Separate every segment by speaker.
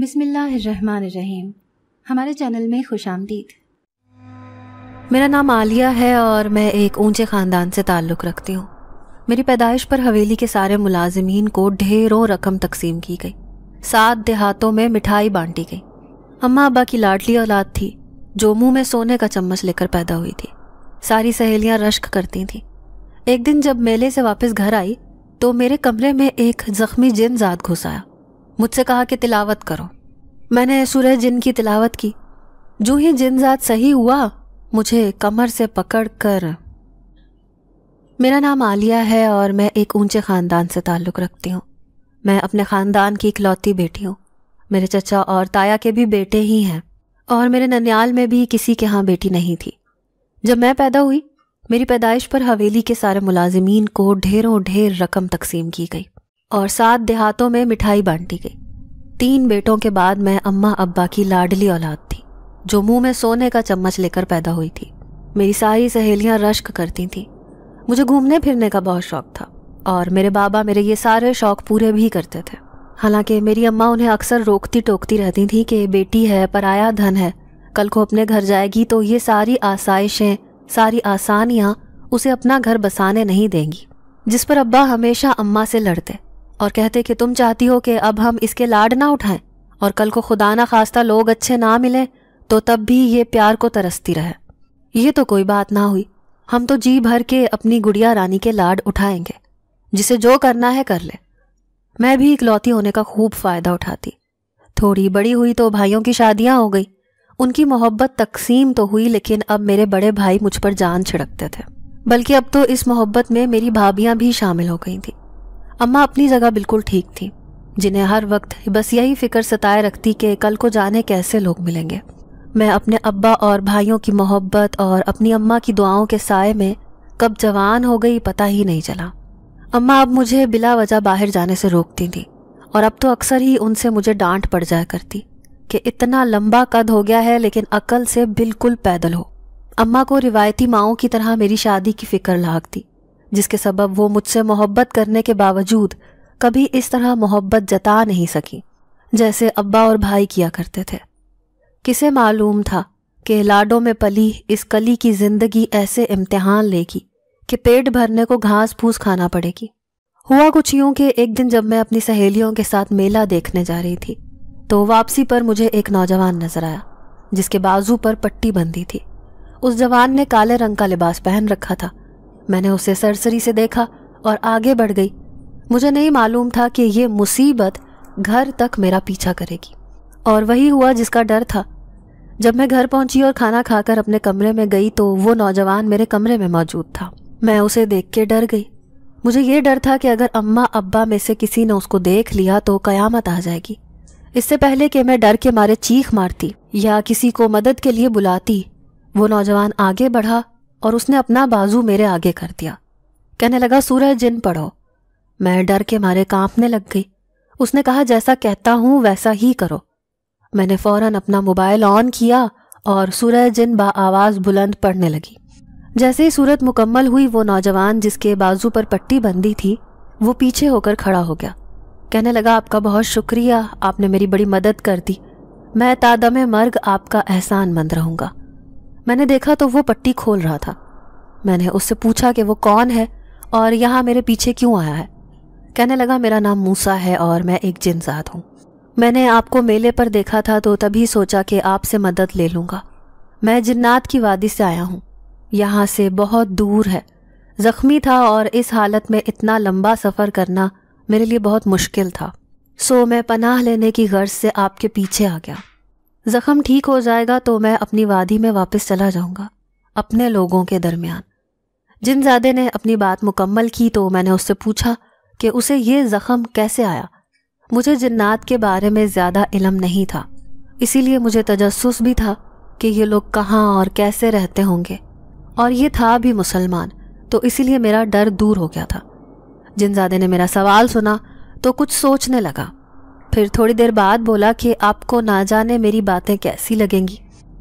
Speaker 1: बिस्मिल्लाहिर्रहमानिर्रहीम हमारे चैनल में खुश आमदीद मेरा नाम आलिया है और मैं एक ऊंचे ख़ानदान से ताल्लुक़ रखती हूँ मेरी पैदाइश पर हवेली के सारे मुलाजमीन को ढेरों रकम तकसीम की गई सात देहातों में मिठाई बांटी गई अम्मा अबा की लाडली औलाद थी जो मुँह में सोने का चम्मच लेकर पैदा हुई थी सारी सहेलियां रश्क करती थीं एक दिन जब मेले से वापस घर आई तो मेरे कमरे में एक जख्मी जिन जात घुस आया मुझसे कहा कि तिलावत करो मैंने सूरह जिन की तिलावत की जो ही जिन जात सही हुआ मुझे कमर से पकड़ कर मेरा नाम आलिया है और मैं एक ऊंचे ख़ानदान से ताल्लुक़ रखती हूँ मैं अपने ख़ानदान की इकलौती बेटी हूँ मेरे चचा और ताया के भी बेटे ही हैं और मेरे ननियाल में भी किसी के यहाँ बेटी नहीं थी जब मैं पैदा हुई मेरी पैदाइश पर हवेली के सारे मुलाजमीन को ढेरों ढेर रकम तकसीम की गई और सात देहातों में मिठाई बांटी गई तीन बेटों के बाद मैं अम्मा अब्बा की लाडली औलाद थी जो मुंह में सोने का चम्मच लेकर पैदा हुई थी मेरी सारी सहेलियां रश्क करती थीं मुझे घूमने फिरने का बहुत शौक था और मेरे बाबा मेरे ये सारे शौक पूरे भी करते थे हालांकि मेरी अम्मा उन्हें अक्सर रोकती टोकती रहती थी कि बेटी है पराया धन है कल को अपने घर जाएगी तो ये सारी आसाइशें सारी आसानियाँ उसे अपना घर बसाने नहीं देंगी जिस पर अब्बा हमेशा अम्मा से लड़ते और कहते कि तुम चाहती हो कि अब हम इसके लाड ना उठाएं और कल को खुदा ना खास्ता लोग अच्छे ना मिले तो तब भी ये प्यार को तरसती रहे ये तो कोई बात ना हुई हम तो जी भर के अपनी गुड़िया रानी के लाड उठाएंगे जिसे जो करना है कर ले मैं भी इकलौती होने का खूब फायदा उठाती थोड़ी बड़ी हुई तो भाइयों की शादियां हो गई उनकी मोहब्बत तकसीम तो हुई लेकिन अब मेरे बड़े भाई मुझ पर जान छिड़कते थे बल्कि अब तो इस मोहब्बत में मेरी भाभियां भी शामिल हो गई थी अम्मा अपनी जगह बिल्कुल ठीक थी जिन्हें हर वक्त बस यही फिक्र सताए रखती कि कल को जाने कैसे लोग मिलेंगे मैं अपने अब्बा और भाइयों की मोहब्बत और अपनी अम्मा की दुआओं के साय में कब जवान हो गई पता ही नहीं चला अम्मा अब मुझे बिला वजह बाहर जाने से रोकती थी और अब तो अक्सर ही उनसे मुझे डांट पड़ जाया करती कि इतना लंबा कद हो गया है लेकिन अकल से बिल्कुल पैदल हो अम्मा को रिवायती माओं की तरह मेरी शादी की फिक्र लागती जिसके सबब वो मुझसे मोहब्बत करने के बावजूद कभी इस तरह मोहब्बत जता नहीं सकी जैसे अब्बा और भाई किया करते थे किसे मालूम था कि लाडो में पली इस कली की जिंदगी ऐसे इम्तिहान लेगी कि पेट भरने को घास फूस खाना पड़ेगी हुआ कुछ यूं कि एक दिन जब मैं अपनी सहेलियों के साथ मेला देखने जा रही थी तो वापसी पर मुझे एक नौजवान नजर आया जिसके बाजू पर पट्टी बंधी थी उस जवान ने काले रंग का लिबास पहन रखा था मैंने उसे सरसरी से देखा और आगे बढ़ गई मुझे नहीं मालूम था कि ये मुसीबत घर तक मेरा पीछा करेगी और वही हुआ जिसका डर था जब मैं घर पहुंची और खाना खाकर अपने कमरे में गई तो वो नौजवान मेरे कमरे में मौजूद था मैं उसे देख के डर गई मुझे ये डर था कि अगर अम्मा अब्बा में से किसी ने उसको देख लिया तो कयामत आ जाएगी इससे पहले कि मैं डर के मारे चीख मारती या किसी को मदद के लिए बुलाती वो नौजवान आगे बढ़ा और उसने अपना बाजू मेरे आगे कर दिया कहने लगा सूरह जिन पढ़ो मैं डर के मारे कांपने लग गई उसने कहा जैसा कहता हूं वैसा ही करो मैंने फौरन अपना मोबाइल ऑन किया और सूरह जिन आवाज बुलंद पढ़ने लगी जैसे ही सूरत मुकम्मल हुई वो नौजवान जिसके बाजू पर पट्टी बंदी थी वो पीछे होकर खड़ा हो गया कहने लगा आपका बहुत शुक्रिया आपने मेरी बड़ी मदद कर दी मैं तादम मर्ग आपका एहसान मंद रहूंगा मैंने देखा तो वो पट्टी खोल रहा था मैंने उससे पूछा कि वो कौन है और यहाँ मेरे पीछे क्यों आया है कहने लगा मेरा नाम मूसा है और मैं एक जिनजात हूँ मैंने आपको मेले पर देखा था तो तभी सोचा कि आपसे मदद ले लूँगा मैं जिन्नात की वादी से आया हूँ यहाँ से बहुत दूर है ज़ख्मी था और इस हालत में इतना लंबा सफ़र करना मेरे लिए बहुत मुश्किल था सो मैं पनाह लेने की गर्ज से आपके पीछे आ गया जख्म ठीक हो जाएगा तो मैं अपनी वादी में वापस चला जाऊंगा अपने लोगों के दरमियान जिन ज़ादे ने अपनी बात मुकम्मल की तो मैंने उससे पूछा कि उसे ये जख्म कैसे आया मुझे जन्नात के बारे में ज़्यादा इलम नहीं था इसीलिए मुझे तजस्स भी था कि ये लोग कहाँ और कैसे रहते होंगे और ये था भी मुसलमान तो इसीलिए मेरा डर दूर हो गया था जिनजादे ने मेरा सवाल सुना तो कुछ सोचने लगा फिर थोड़ी देर बाद बोला कि आपको ना जाने मेरी बातें कैसी लगेंगी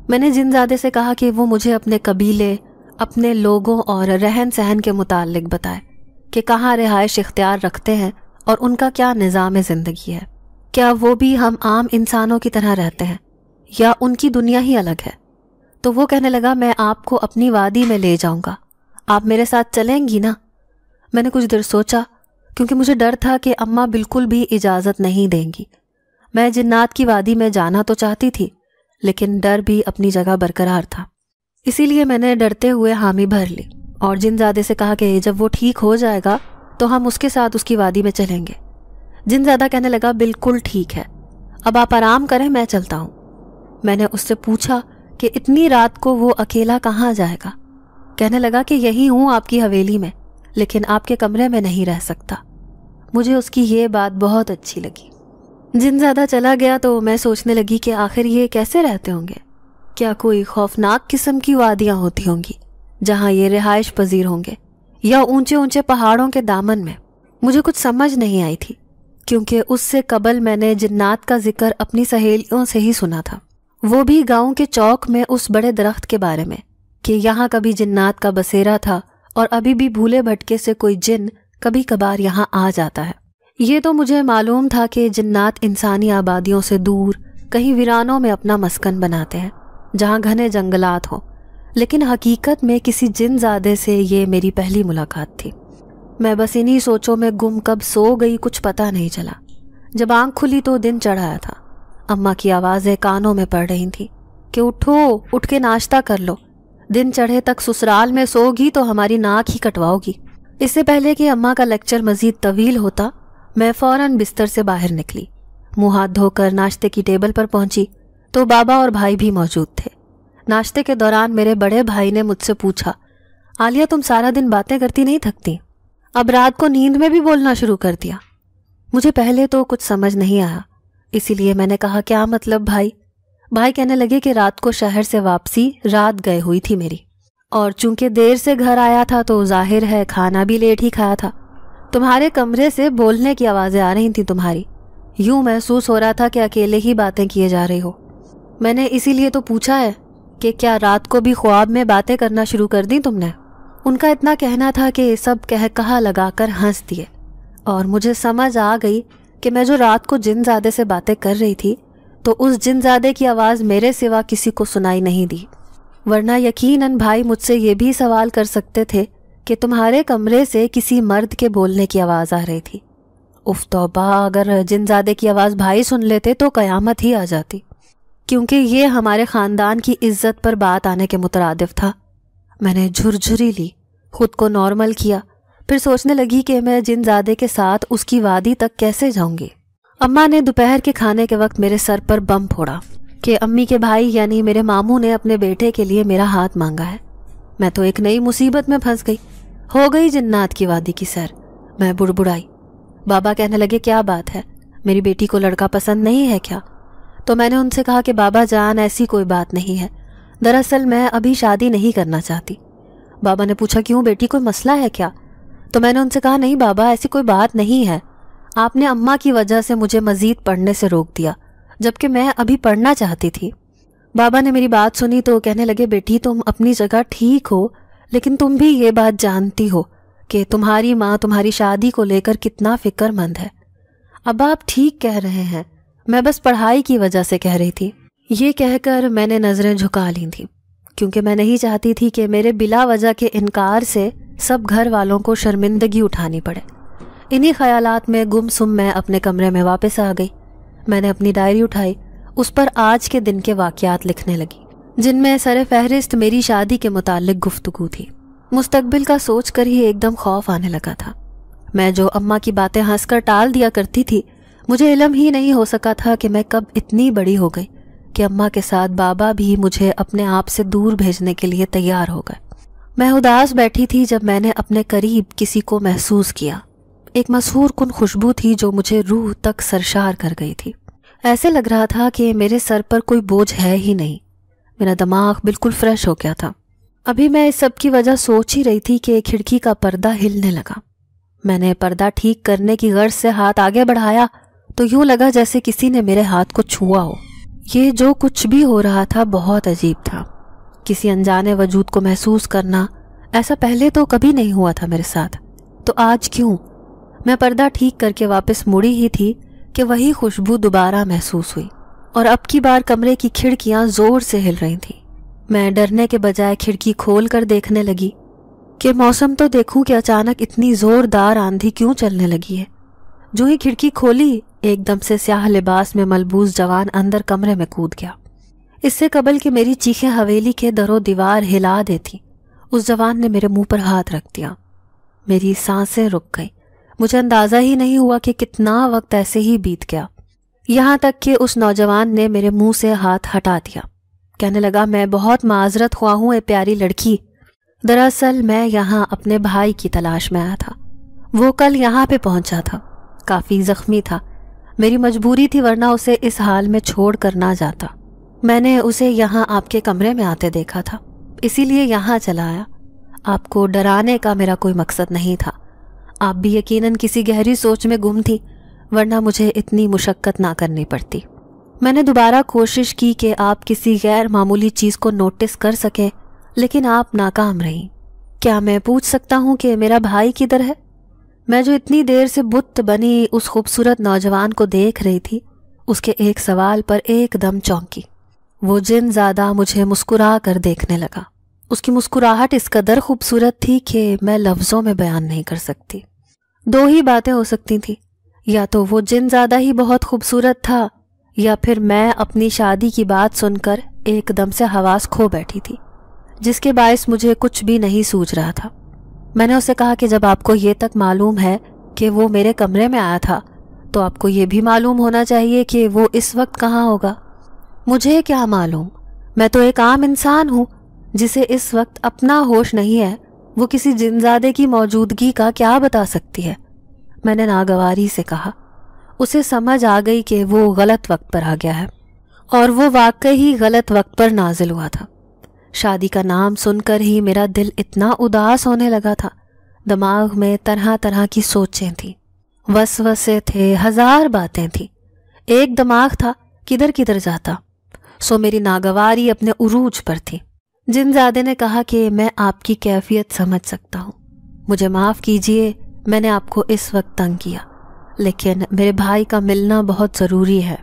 Speaker 1: मैंने जिनजादे से कहा कि वो मुझे अपने कबीले अपने लोगों और रहन सहन के मुतालिक बताए कि कहाँ रिहाइश इख्तियार रखते हैं और उनका क्या निज़ाम ज़िंदगी है क्या वो भी हम आम इंसानों की तरह रहते हैं या उनकी दुनिया ही अलग है तो वो कहने लगा मैं आपको अपनी वादी में ले जाऊंगा आप मेरे साथ चलेंगी ना मैंने कुछ देर सोचा क्योंकि मुझे डर था कि अम्मा बिल्कुल भी इजाज़त नहीं देंगी मैं जिन्नात की वादी में जाना तो चाहती थी लेकिन डर भी अपनी जगह बरकरार था इसीलिए मैंने डरते हुए हामी भर ली और जिनजादे से कहा कि जब वो ठीक हो जाएगा तो हम उसके साथ उसकी वादी में चलेंगे जिनजादा कहने लगा बिल्कुल ठीक है अब आप आराम करें मैं चलता हूँ मैंने उससे पूछा कि इतनी रात को वो अकेला कहाँ जाएगा कहने लगा कि यही हूँ आपकी हवेली में लेकिन आपके कमरे में नहीं रह सकता मुझे उसकी ये बात बहुत अच्छी लगी जिन ज़्यादा चला गया तो मैं सोचने लगी कि आखिर ये कैसे रहते होंगे क्या कोई खौफनाक किस्म की वादियां होती होंगी जहाँ ये रिहायश पजीर होंगे या ऊंचे ऊंचे पहाड़ों के दामन में मुझे कुछ समझ नहीं आई थी क्योंकि उससे कबल मैंने जिन्नात का जिक्र अपनी सहेलियों से ही सुना था वो भी गांव के चौक में उस बड़े दरख्त के बारे में कि यहाँ कभी जिन्नात का बसेरा था और अभी भी भूले भटके से कोई जिन कभी कभार यहाँ आ जाता है ये तो मुझे मालूम था कि जिन्नात इंसानी आबादियों से दूर कहीं वीरानों में अपना मस्कन बनाते हैं जहाँ घने जंगलात हो लेकिन हकीकत में किसी जिन जादे से ये मेरी पहली मुलाकात थी मैं बस इन्हीं सोचों में गुम कब सो गई कुछ पता नहीं चला जब आंख खुली तो दिन चढ़ाया था अम्मा की आवाज़ें कानों में पड़ रही थी कि उठो उठ के नाश्ता कर लो दिन चढ़े तक ससुराल में सोगी तो हमारी नाक ही कटवाओगी इससे पहले कि अम्मा का लेक्चर मजीद तवील होता मैं फौरन बिस्तर से बाहर निकली मुंह हाथ धोकर नाश्ते की टेबल पर पहुंची तो बाबा और भाई भी मौजूद थे नाश्ते के दौरान मेरे बड़े भाई ने मुझसे पूछा आलिया तुम सारा दिन बातें करती नहीं थकती अब रात को नींद में भी बोलना शुरू कर दिया मुझे पहले तो कुछ समझ नहीं आया इसीलिए मैंने कहा क्या मतलब भाई भाई कहने लगे कि रात को शहर से वापसी रात गए हुई थी मेरी और चूंकि देर से घर आया था तो जाहिर है खाना भी लेट ही खाया था तुम्हारे कमरे से बोलने की आवाज़ें आ रही थी तुम्हारी यूं महसूस हो रहा था कि अकेले ही बातें किए जा रही हो मैंने इसीलिए तो पूछा है कि क्या रात को भी ख्वाब में बातें करना शुरू कर दी तुमने उनका इतना कहना था कि सब कह कहा लगाकर हंस दिए और मुझे समझ आ गई कि मैं जो रात को जिनजादे से बातें कर रही थी तो उस जिनजादे की आवाज़ मेरे सिवा किसी को सुनाई नहीं दी वरना यकीनन भाई मुझसे ये भी सवाल कर सकते थे कि तुम्हारे कमरे से किसी मर्द के बोलने की आवाज़ आ रही थी उफ तोबा अगर जिनजादे की आवाज़ भाई सुन लेते तो क़यामत ही आ जाती क्योंकि ये हमारे ख़ानदान की इज्जत पर बात आने के मुतरदफ था मैंने झुरझुरी ली खुद को नॉर्मल किया फिर सोचने लगी कि मैं जिनजादे के साथ उसकी वादी तक कैसे जाऊंगी अम्मा ने दोपहर के खाने के वक्त मेरे सर पर बम फोड़ा कि अम्मी के भाई यानी मेरे मामू ने अपने बेटे के लिए मेरा हाथ मांगा है मैं तो एक नई मुसीबत में फंस गई हो गई जन्नात की वादी की सर मैं बुड़बुड़ाई बाबा कहने लगे क्या बात है मेरी बेटी को लड़का पसंद नहीं है क्या तो मैंने उनसे कहा कि बाबा जान ऐसी कोई बात नहीं है दरअसल मैं अभी शादी नहीं करना चाहती बाबा ने पूछा क्यों बेटी कोई मसला है क्या तो मैंने उनसे कहा नहीं बाबा ऐसी कोई बात नहीं है आपने अम्मा की वजह से मुझे मज़ीद पढ़ने से रोक दिया जबकि मैं अभी पढ़ना चाहती थी बाबा ने मेरी बात सुनी तो कहने लगे बेटी तुम अपनी जगह ठीक हो लेकिन तुम भी ये बात जानती हो कि तुम्हारी माँ तुम्हारी शादी को लेकर कितना फिक्रमंद है अब आप ठीक कह रहे हैं मैं बस पढ़ाई की वजह से कह रही थी ये कहकर मैंने नज़रें झुका ली थी क्योंकि मैं नहीं चाहती थी कि मेरे बिला वजह के इनकार से सब घर वालों को शर्मिंदगी उठानी पड़े इन्हीं ख्यालात में गुमसुम मैं अपने कमरे में वापस आ गई मैंने अपनी डायरी उठाई उस पर आज के दिन के वाकयात लिखने लगी जिनमें सर फहरिस्त मेरी शादी के मुतालिक गुफ्तु थी मुस्तबिल का सोच कर ही एकदम खौफ आने लगा था मैं जो अम्मा की बातें हंसकर टाल दिया करती थी मुझे इलम ही नहीं हो सका था कि मैं कब इतनी बड़ी हो गई कि अम्मा के साथ बाबा भी मुझे अपने आप से दूर भेजने के लिए तैयार हो गए मैं उदास बैठी थी जब मैंने अपने करीब किसी को महसूस किया एक मशहूर कन खुशबू थी जो मुझे रूह तक सरशार कर गई थी ऐसे लग रहा था कि मेरे सर पर कोई बोझ है ही नहीं मेरा दिमाग बिल्कुल फ्रेश हो गया था अभी मैं इस सब की वजह सोच ही रही थी कि खिड़की का पर्दा हिलने लगा मैंने पर्दा ठीक करने की गर्ज से हाथ आगे बढ़ाया तो यूं लगा जैसे किसी ने मेरे हाथ को छुआ हो ये जो कुछ भी हो रहा था बहुत अजीब था किसी अनजाने वजूद को महसूस करना ऐसा पहले तो कभी नहीं हुआ था मेरे साथ तो आज क्यों मैं पर्दा ठीक करके वापस मुड़ी ही थी कि वही खुशबू दोबारा महसूस हुई और अब की बार कमरे की खिड़कियां जोर से हिल रही थीं मैं डरने के बजाय खिड़की खोल कर देखने लगी कि मौसम तो देखूं कि अचानक इतनी ज़ोरदार आंधी क्यों चलने लगी है जो ही खिड़की खोली एकदम से स्याह लिबास में मलबूस जवान अंदर कमरे में कूद गया इससे कबल कि मेरी चीखें हवेली के दरो दीवार हिला देती उस जवान ने मेरे मुंह पर हाथ रख दिया मेरी सांसें रुक गई मुझे अंदाज़ा ही नहीं हुआ कि कितना वक्त ऐसे ही बीत गया यहाँ तक कि उस नौजवान ने मेरे मुंह से हाथ हटा दिया कहने लगा मैं बहुत माजरत हुआ हूँ ए प्यारी लड़की दरअसल मैं यहाँ अपने भाई की तलाश में आया था वो कल यहाँ पे पहुंचा था काफ़ी ज़ख्मी था मेरी मजबूरी थी वरना उसे इस हाल में छोड़ कर ना जाता मैंने उसे यहां आपके कमरे में आते देखा था इसीलिए यहाँ चला आया आपको डराने का मेरा कोई मकसद नहीं था आप भी यकीनन किसी गहरी सोच में गुम थी वरना मुझे इतनी मुशक्क़त ना करनी पड़ती मैंने दोबारा कोशिश की कि आप किसी गैर मामूली चीज़ को नोटिस कर सकें लेकिन आप नाकाम रहीं क्या मैं पूछ सकता हूँ कि मेरा भाई किधर है मैं जो इतनी देर से बुत बनी उस खूबसूरत नौजवान को देख रही थी उसके एक सवाल पर एकदम चौंकी वो जिन ज़्यादा मुझे मुस्कुरा कर देखने लगा उसकी मुस्कुराहट इस कदर खूबसूरत थी कि मैं लफ्ज़ों में बयान नहीं कर सकती दो ही बातें हो सकती थी या तो वो जिन ज़्यादा ही बहुत खूबसूरत था या फिर मैं अपनी शादी की बात सुनकर एकदम से हवास खो बैठी थी जिसके बायस मुझे कुछ भी नहीं सूझ रहा था मैंने उसे कहा कि जब आपको ये तक मालूम है कि वो मेरे कमरे में आया था तो आपको ये भी मालूम होना चाहिए कि वो इस वक्त कहाँ होगा मुझे क्या मालूम मैं तो एक आम इंसान हूँ जिसे इस वक्त अपना होश नहीं है वो किसी जिनजादे की मौजूदगी का क्या बता सकती है मैंने नागवारी से कहा उसे समझ आ गई कि वो गलत वक्त पर आ गया है और वो वाकई ही गलत वक्त पर नाजिल हुआ था शादी का नाम सुनकर ही मेरा दिल इतना उदास होने लगा था दिमाग में तरह तरह की सोचें थी वस वसे थे हजार बातें थी एक दिमाग था किधर किधर जाता सो मेरी नागवारी अपने उरूज पर थी जिनजादे ने कहा कि मैं आपकी कैफियत समझ सकता हूँ मुझे माफ़ कीजिए मैंने आपको इस वक्त तंग किया लेकिन मेरे भाई का मिलना बहुत ज़रूरी है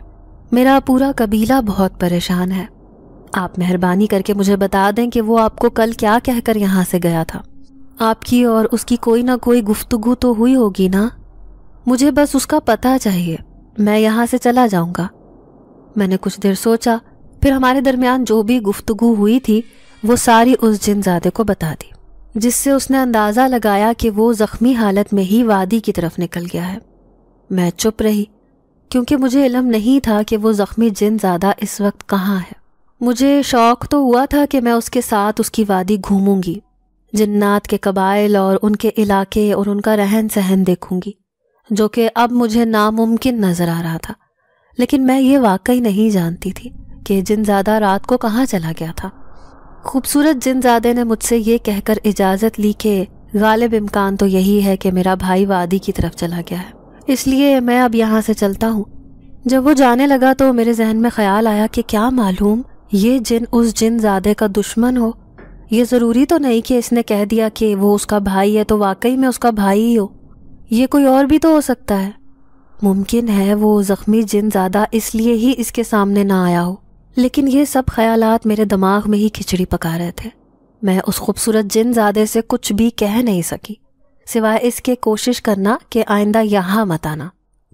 Speaker 1: मेरा पूरा कबीला बहुत परेशान है आप मेहरबानी करके मुझे बता दें कि वो आपको कल क्या कहकर यहाँ से गया था आपकी और उसकी कोई ना कोई गुफ्तगु तो हुई होगी ना मुझे बस उसका पता चाहिए मैं यहाँ से चला जाऊँगा मैंने कुछ देर सोचा फिर हमारे दरमियान जो भी गुफ्तगु हुई थी वो सारी उस जिनजादे को बता दी जिससे उसने अंदाज़ा लगाया कि वो ज़ख्मी हालत में ही वादी की तरफ निकल गया है मैं चुप रही क्योंकि मुझे इलम नहीं था कि वो ज़ख्मी जिन ज़्यादा इस वक्त कहाँ है मुझे शौक तो हुआ था कि मैं उसके साथ उसकी वादी घूमूंगी जिन्नात के कबाइल और उनके इलाके और उनका रहन सहन देखूंगी जो कि अब मुझे नामुमकिन नज़र आ रहा था लेकिन मैं ये वाकई नहीं जानती थी कि जिन ज़्यादा रात को कहाँ चला गया था खूबसूरत जिन जादे ने मुझसे ये कहकर इजाज़त ली के गालिब इम्कान तो यही है कि मेरा भाई वादी की तरफ चला गया है इसलिए मैं अब यहाँ से चलता हूँ जब वो जाने लगा तो मेरे जहन में ख्याल आया कि क्या मालूम ये जिन उस जिन ज़्यादा का दुश्मन हो ये ज़रूरी तो नहीं कि इसने कह दिया कि वो उसका भाई है तो वाकई में उसका भाई ही हो ये कोई और भी तो हो सकता है मुमकिन है वो ज़ख्मी जिन ज़्यादा इसलिए ही इसके सामने ना आया हो लेकिन ये सब ख्यालात मेरे दिमाग में ही खिचड़ी पका रहे थे मैं उस खूबसूरत जिन ज़्यादा से कुछ भी कह नहीं सकी सिवाय इसके कोशिश करना कि आइंदा यहाँ मत आना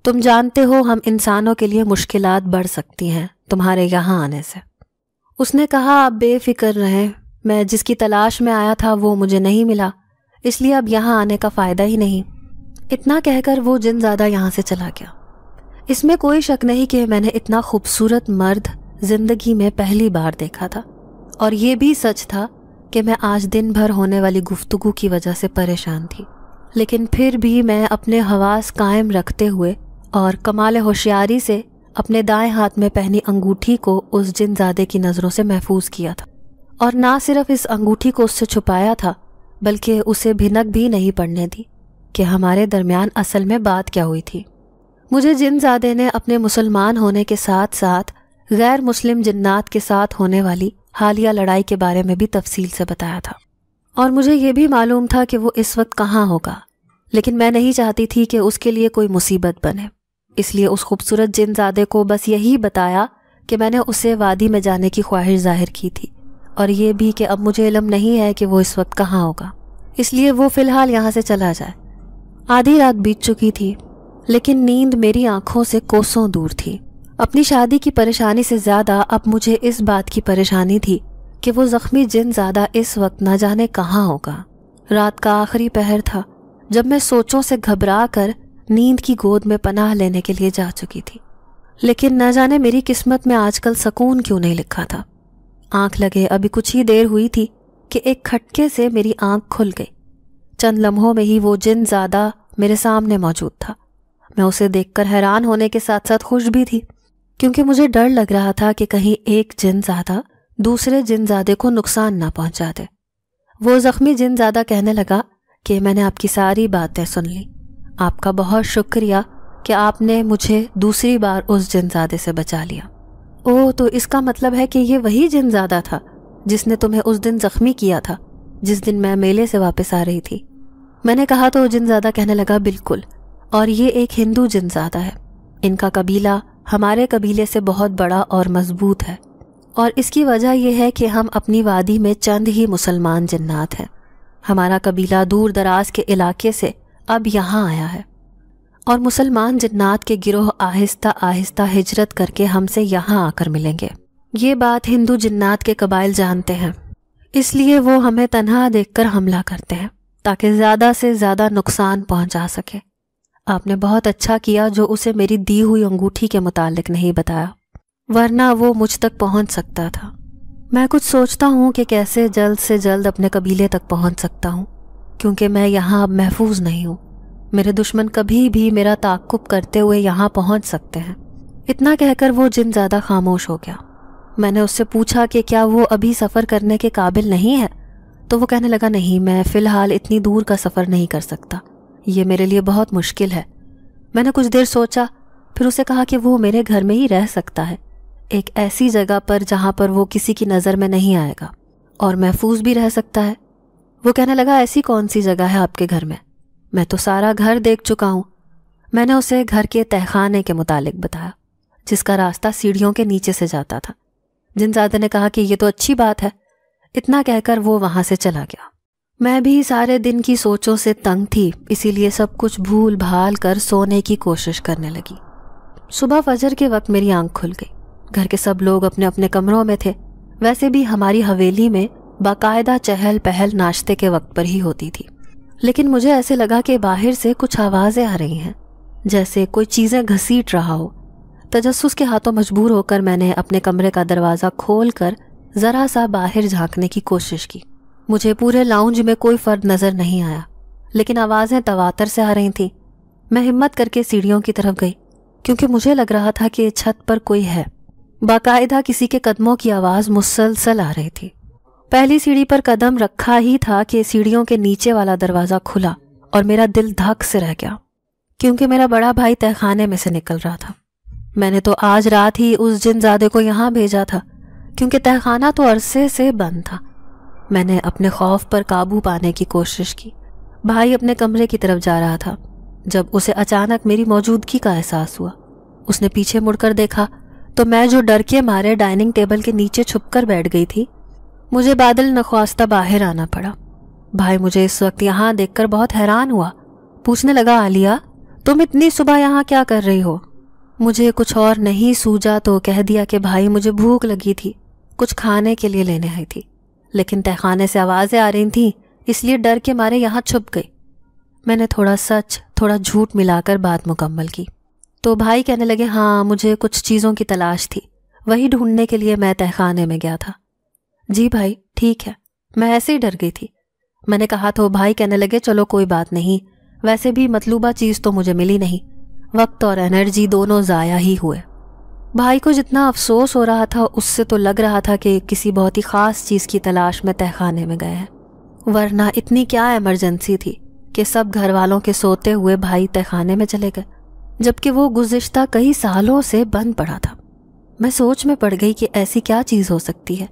Speaker 1: तुम जानते हो हम इंसानों के लिए मुश्किल बढ़ सकती हैं तुम्हारे यहाँ आने से उसने कहा आप बेफिक्र रहें मैं जिसकी तलाश में आया था वो मुझे नहीं मिला इसलिए अब यहाँ आने का फ़ायदा ही नहीं इतना कहकर वो जिन ज़्यादा यहाँ से चला गया इसमें कोई शक नहीं कि मैंने इतना खूबसूरत मर्द जिंदगी में पहली बार देखा था और ये भी सच था कि मैं आज दिन भर होने वाली गुफ्तगु की वजह से परेशान थी लेकिन फिर भी मैं अपने हवास कायम रखते हुए और कमाल होशियारी से अपने दाएं हाथ में पहनी अंगूठी को उस जिन ज़ादे की नज़रों से महफूज किया था और ना सिर्फ इस अंगूठी को उससे छुपाया था बल्कि उसे भिनक भी नहीं पड़ने दी कि हमारे दरमियान असल में बात क्या हुई थी मुझे जिनजादे ने अपने मुसलमान होने के साथ साथ गैर मुस्लिम जन्नात के साथ होने वाली हालिया लड़ाई के बारे में भी तफसील से बताया था और मुझे ये भी मालूम था कि वो इस वक्त कहाँ होगा लेकिन मैं नहीं चाहती थी कि उसके लिए कोई मुसीबत बने इसलिए उस खूबसूरत जिनजादे को बस यही बताया कि मैंने उसे वादी में जाने की ख्वाहिश जाहिर की थी और ये भी कि अब मुझे इलम नहीं है कि वो इस वक्त कहाँ होगा इसलिए वो फ़िलहाल यहाँ से चला जाए आधी रात बीत चुकी थी लेकिन नींद मेरी आंखों से कोसों दूर थी अपनी शादी की परेशानी से ज़्यादा अब मुझे इस बात की परेशानी थी कि वो ज़ख्मी जिन ज़्यादा इस वक्त न जाने कहाँ होगा रात का आखिरी पहर था जब मैं सोचों से घबरा कर नींद की गोद में पनाह लेने के लिए जा चुकी थी लेकिन न जाने मेरी किस्मत में आजकल सुकून क्यों नहीं लिखा था आंख लगे अभी कुछ ही देर हुई थी कि एक खटके से मेरी आंख खुल गई चंद लम्हों में ही वो जिन ज़्यादा मेरे सामने मौजूद था मैं उसे देखकर हैरान होने के साथ साथ खुश भी थी क्योंकि मुझे डर लग रहा था कि कहीं एक जिनजादा दूसरे जिनजादे को नुकसान ना पहुंचा दे वो जख्मी जिनजादा कहने लगा कि मैंने आपकी सारी बातें सुन ली आपका बहुत शुक्रिया कि आपने मुझे दूसरी बार उस जिनजादे से बचा लिया ओह तो इसका मतलब है कि ये वही जिनजादा था जिसने तुम्हें उस दिन जख्मी किया था जिस दिन मैं मेले से वापस आ रही थी मैंने कहा तो जिन ज्यादा कहने लगा बिल्कुल और ये एक हिंदू जिन ज्यादा है इनका कबीला हमारे कबीले से बहुत बड़ा और मजबूत है और इसकी वजह यह है कि हम अपनी वादी में चंद ही मुसलमान जन्नात हैं हमारा कबीला दूर दराज के इलाके से अब यहाँ आया है और मुसलमान जन्नात के गिरोह आहिस्ता आहिस्ता हिजरत करके हमसे यहाँ आकर मिलेंगे ये बात हिंदू जन्नात के कबाइल जानते हैं इसलिए वो हमें तनहा देखकर हमला करते हैं ताकि ज़्यादा से ज़्यादा नुकसान पहुँचा सके आपने बहुत अच्छा किया जो उसे मेरी दी हुई अंगूठी के मुतालिक नहीं बताया वरना वो मुझ तक पहुंच सकता था मैं कुछ सोचता हूँ कि कैसे जल्द से जल्द अपने कबीले तक पहुंच सकता हूँ क्योंकि मैं यहां अब महफूज नहीं हूं मेरे दुश्मन कभी भी मेरा ताकुब करते हुए यहां पहुंच सकते हैं इतना कहकर वो जिन ज़्यादा खामोश हो गया मैंने उससे पूछा कि क्या वो अभी सफ़र करने के काबिल नहीं है तो वो कहने लगा नहीं मैं फ़िलहाल इतनी दूर का सफ़र नहीं कर सकता ये मेरे लिए बहुत मुश्किल है मैंने कुछ देर सोचा फिर उसे कहा कि वो मेरे घर में ही रह सकता है एक ऐसी जगह पर जहाँ पर वो किसी की नज़र में नहीं आएगा और महफूज भी रह सकता है वो कहने लगा ऐसी कौन सी जगह है आपके घर में मैं तो सारा घर देख चुका हूँ मैंने उसे घर के तहखाने के मुतालिक बताया जिसका रास्ता सीढ़ियों के नीचे से जाता था जिनजादे ने कहा कि यह तो अच्छी बात है इतना कहकर वो वहाँ से चला गया मैं भी सारे दिन की सोचों से तंग थी इसीलिए सब कुछ भूल भाल कर सोने की कोशिश करने लगी सुबह फजर के वक्त मेरी आंख खुल गई घर के सब लोग अपने अपने कमरों में थे वैसे भी हमारी हवेली में बाकायदा चहल पहल नाश्ते के वक्त पर ही होती थी लेकिन मुझे ऐसे लगा कि बाहर से कुछ आवाज़ें आ रही हैं जैसे कोई चीज़ें घसीट रहा हो तजस्स के हाथों मजबूर होकर मैंने अपने कमरे का दरवाज़ा खोल कर ज़रा सा बाहर झांकने की कोशिश की मुझे पूरे लाउंज में कोई फर्द नज़र नहीं आया लेकिन आवाज़ें तवातर से आ रही थी मैं हिम्मत करके सीढ़ियों की तरफ गई क्योंकि मुझे लग रहा था कि छत पर कोई है बाकायदा किसी के कदमों की आवाज़ मुसलसल आ रही थी पहली सीढ़ी पर कदम रखा ही था कि सीढ़ियों के नीचे वाला दरवाज़ा खुला और मेरा दिल धक से रह गया क्योंकि मेरा बड़ा भाई तहखाने में से निकल रहा था मैंने तो आज रात ही उस जिनजादे को यहाँ भेजा था क्योंकि तहखाना तो अरसे से बंद था मैंने अपने खौफ पर काबू पाने की कोशिश की भाई अपने कमरे की तरफ जा रहा था जब उसे अचानक मेरी मौजूदगी का एहसास हुआ उसने पीछे मुड़कर देखा तो मैं जो डर के मारे डाइनिंग टेबल के नीचे छुपकर बैठ गई थी मुझे बादल नख्वास्ता बाहर आना पड़ा भाई मुझे इस वक्त यहाँ देखकर बहुत हैरान हुआ पूछने लगा आलिया तुम इतनी सुबह यहाँ क्या कर रही हो मुझे कुछ और नहीं सूझा तो कह दिया कि भाई मुझे भूख लगी थी कुछ खाने के लिए लेने आई थी लेकिन तहखाने से आवाज़ें आ रही थीं इसलिए डर के मारे यहाँ छुप गई मैंने थोड़ा सच थोड़ा झूठ मिलाकर बात मुकम्मल की तो भाई कहने लगे हाँ मुझे कुछ चीज़ों की तलाश थी वही ढूंढने के लिए मैं तहखाने में गया था जी भाई ठीक है मैं ऐसे ही डर गई थी मैंने कहा तो भाई कहने लगे चलो कोई बात नहीं वैसे भी मतलूबा चीज़ तो मुझे मिली नहीं वक्त और एनर्जी दोनों ज़ाया ही हुए भाई को जितना अफसोस हो रहा था उससे तो लग रहा था कि किसी बहुत ही ख़ास चीज़ की तलाश में तहखाने में गए हैं वरना इतनी क्या इमरजेंसी थी कि सब घर वालों के सोते हुए भाई तहखाने में चले गए जबकि वो गुज्श्ता कई सालों से बंद पड़ा था मैं सोच में पड़ गई कि ऐसी क्या चीज़ हो सकती है